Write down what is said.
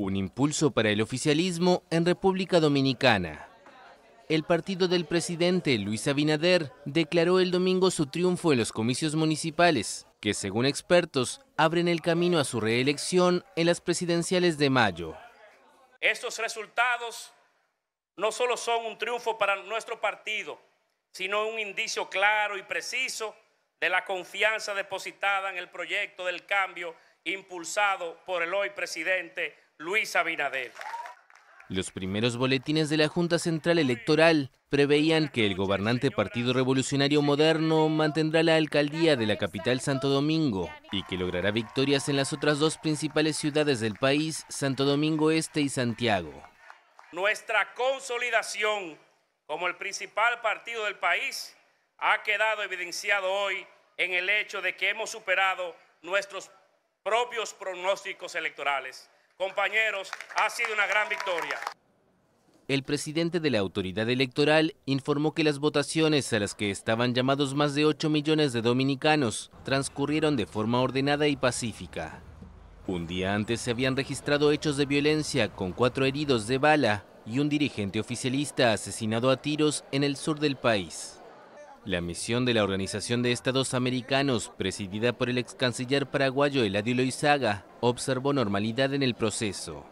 Un impulso para el oficialismo en República Dominicana. El partido del presidente Luis Abinader declaró el domingo su triunfo en los comicios municipales, que según expertos abren el camino a su reelección en las presidenciales de mayo. Estos resultados no solo son un triunfo para nuestro partido, sino un indicio claro y preciso de la confianza depositada en el proyecto del cambio impulsado por el hoy presidente Luis Abinader. Los primeros boletines de la Junta Central Electoral preveían que el gobernante Partido Revolucionario Moderno mantendrá la alcaldía de la capital Santo Domingo y que logrará victorias en las otras dos principales ciudades del país, Santo Domingo Este y Santiago. Nuestra consolidación como el principal partido del país ha quedado evidenciado hoy en el hecho de que hemos superado nuestros propios pronósticos electorales compañeros, ha sido una gran victoria. El presidente de la autoridad electoral informó que las votaciones a las que estaban llamados más de 8 millones de dominicanos transcurrieron de forma ordenada y pacífica. Un día antes se habían registrado hechos de violencia con cuatro heridos de bala y un dirigente oficialista asesinado a tiros en el sur del país. La misión de la Organización de Estados Americanos, presidida por el ex canciller paraguayo Eladio Loizaga, observó normalidad en el proceso.